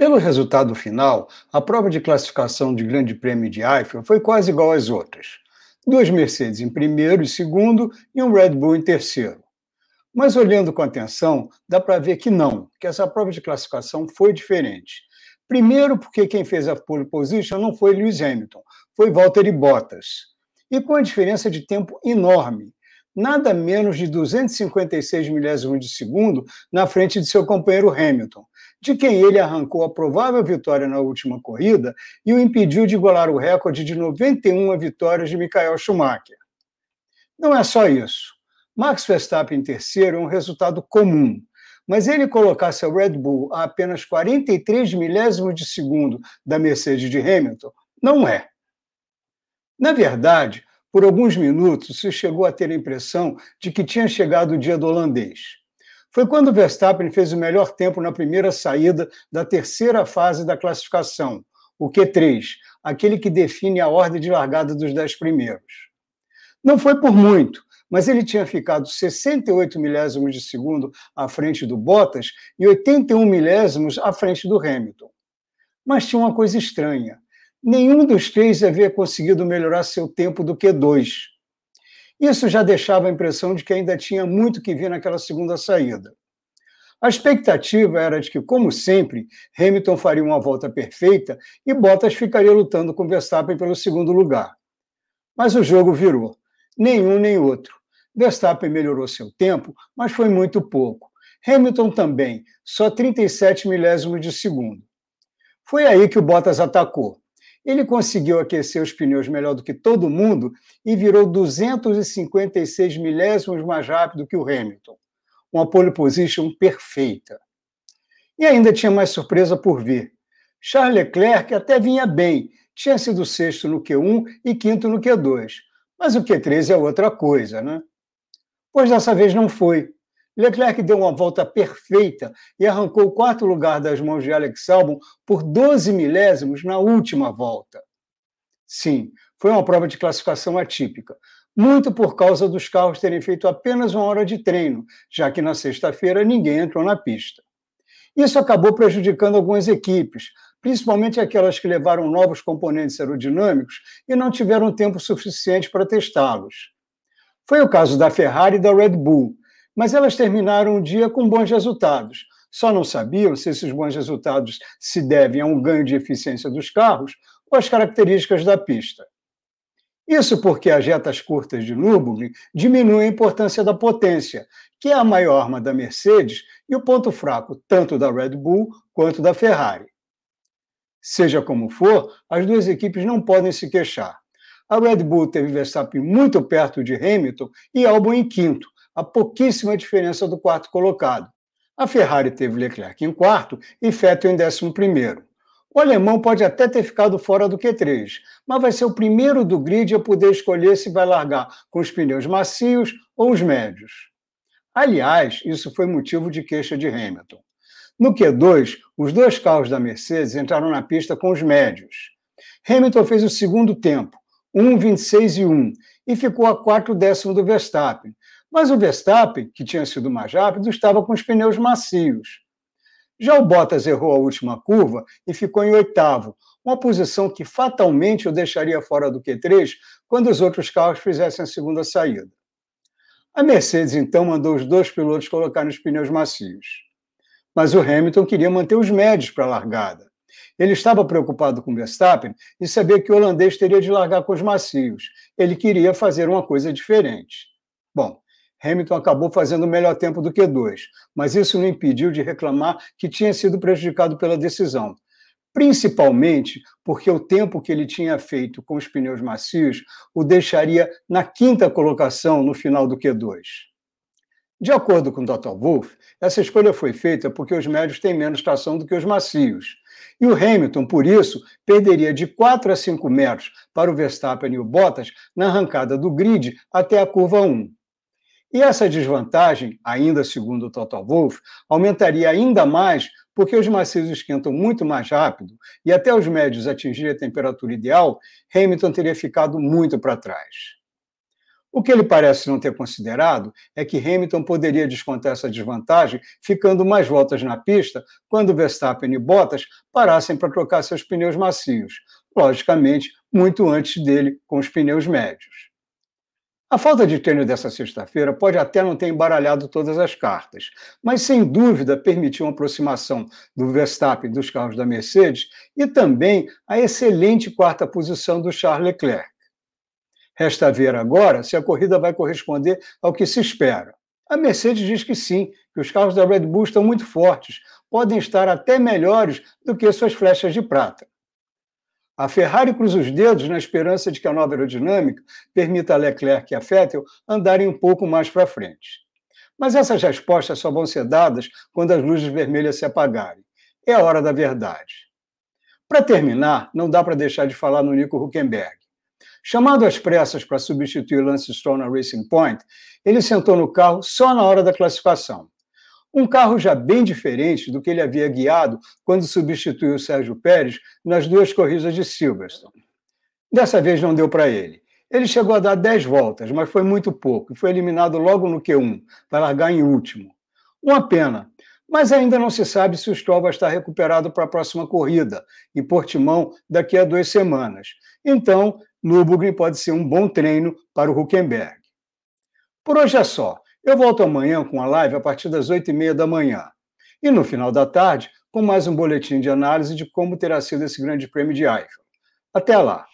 Pelo resultado final, a prova de classificação de Grande Prêmio de Eiffel foi quase igual às outras. Duas Mercedes em primeiro e segundo e um Red Bull em terceiro. Mas olhando com atenção, dá para ver que não, que essa prova de classificação foi diferente. Primeiro, porque quem fez a pole position não foi Lewis Hamilton, foi Valtteri Bottas. E com a diferença de tempo enorme, nada menos de 256 milésimos de segundo na frente de seu companheiro Hamilton, de quem ele arrancou a provável vitória na última corrida e o impediu de igualar o recorde de 91 vitórias de Michael Schumacher. Não é só isso. Max Verstappen em terceiro é um resultado comum, mas ele colocar seu Red Bull a apenas 43 milésimos de segundo da Mercedes de Hamilton não é. Na verdade, por alguns minutos se chegou a ter a impressão de que tinha chegado o dia do holandês. Foi quando Verstappen fez o melhor tempo na primeira saída da terceira fase da classificação, o Q3, aquele que define a ordem de largada dos dez primeiros. Não foi por muito, mas ele tinha ficado 68 milésimos de segundo à frente do Bottas e 81 milésimos à frente do Hamilton. Mas tinha uma coisa estranha. Nenhum dos três havia conseguido melhorar seu tempo do Q2. Isso já deixava a impressão de que ainda tinha muito que vir naquela segunda saída. A expectativa era de que, como sempre, Hamilton faria uma volta perfeita e Bottas ficaria lutando com Verstappen pelo segundo lugar. Mas o jogo virou. Nenhum nem outro. Verstappen melhorou seu tempo, mas foi muito pouco. Hamilton também, só 37 milésimos de segundo. Foi aí que o Bottas atacou. Ele conseguiu aquecer os pneus melhor do que todo mundo e virou 256 milésimos mais rápido que o Hamilton. Uma pole position perfeita. E ainda tinha mais surpresa por vir. Charles Leclerc até vinha bem, tinha sido sexto no Q1 e quinto no Q2. Mas o Q3 é outra coisa, né? Pois dessa vez não foi. Leclerc deu uma volta perfeita e arrancou o quarto lugar das mãos de Alex Albon por 12 milésimos na última volta. Sim, foi uma prova de classificação atípica, muito por causa dos carros terem feito apenas uma hora de treino, já que na sexta-feira ninguém entrou na pista. Isso acabou prejudicando algumas equipes, principalmente aquelas que levaram novos componentes aerodinâmicos e não tiveram tempo suficiente para testá-los. Foi o caso da Ferrari e da Red Bull, mas elas terminaram o dia com bons resultados. Só não sabiam se esses bons resultados se devem a um ganho de eficiência dos carros ou às características da pista. Isso porque as retas curtas de Nürburgring diminuem a importância da potência, que é a maior arma da Mercedes e o ponto fraco tanto da Red Bull quanto da Ferrari. Seja como for, as duas equipes não podem se queixar. A Red Bull teve Verstappen muito perto de Hamilton e Albon em quinto, a pouquíssima diferença do quarto colocado. A Ferrari teve Leclerc em quarto e Vettel em décimo primeiro. O alemão pode até ter ficado fora do Q3, mas vai ser o primeiro do grid a poder escolher se vai largar com os pneus macios ou os médios. Aliás, isso foi motivo de queixa de Hamilton. No Q2, os dois carros da Mercedes entraram na pista com os médios. Hamilton fez o segundo tempo, 1,26 e 1, e ficou a 4 décimo do Verstappen, mas o Verstappen, que tinha sido mais rápido, estava com os pneus macios. Já o Bottas errou a última curva e ficou em oitavo, uma posição que fatalmente o deixaria fora do Q3 quando os outros carros fizessem a segunda saída. A Mercedes então mandou os dois pilotos colocar os pneus macios. Mas o Hamilton queria manter os médios para a largada. Ele estava preocupado com Verstappen e sabia que o holandês teria de largar com os macios. Ele queria fazer uma coisa diferente. Bom, Hamilton acabou fazendo melhor tempo do Q2, mas isso não impediu de reclamar que tinha sido prejudicado pela decisão. Principalmente porque o tempo que ele tinha feito com os pneus macios o deixaria na quinta colocação no final do Q2. De acordo com o Dr. Wolff, essa escolha foi feita porque os médios têm menos tração do que os macios. E o Hamilton, por isso, perderia de 4 a 5 metros para o Verstappen e o Bottas na arrancada do grid até a curva 1. E essa desvantagem, ainda segundo o Total Wolff, aumentaria ainda mais porque os macios esquentam muito mais rápido e até os médios atingirem a temperatura ideal, Hamilton teria ficado muito para trás. O que ele parece não ter considerado é que Hamilton poderia descontar essa desvantagem ficando mais voltas na pista quando Verstappen e Bottas parassem para trocar seus pneus macios, logicamente muito antes dele com os pneus médios. A falta de treino dessa sexta-feira pode até não ter embaralhado todas as cartas, mas sem dúvida permitiu uma aproximação do Verstappen dos carros da Mercedes e também a excelente quarta posição do Charles Leclerc. Resta ver agora se a corrida vai corresponder ao que se espera. A Mercedes diz que sim, que os carros da Red Bull estão muito fortes, podem estar até melhores do que suas flechas de prata. A Ferrari cruza os dedos na esperança de que a nova aerodinâmica permita a Leclerc e a Vettel andarem um pouco mais para frente. Mas essas respostas só vão ser dadas quando as luzes vermelhas se apagarem. É a hora da verdade. Para terminar, não dá para deixar de falar no Nico Huckenberg. Chamado às pressas para substituir Lance Stroll na Racing Point, ele sentou no carro só na hora da classificação. Um carro já bem diferente do que ele havia guiado quando substituiu Sérgio Pérez nas duas corridas de Silverstone. Dessa vez não deu para ele. Ele chegou a dar 10 voltas, mas foi muito pouco e foi eliminado logo no Q1, para largar em último. Uma pena, mas ainda não se sabe se o Stroll vai estar recuperado para a próxima corrida, em Portimão, daqui a duas semanas. Então, Nürburgring pode ser um bom treino para o Huckenberg. Por hoje é só. Eu volto amanhã com a live a partir das oito e meia da manhã. E no final da tarde, com mais um boletim de análise de como terá sido esse grande prêmio de Eiffel. Até lá!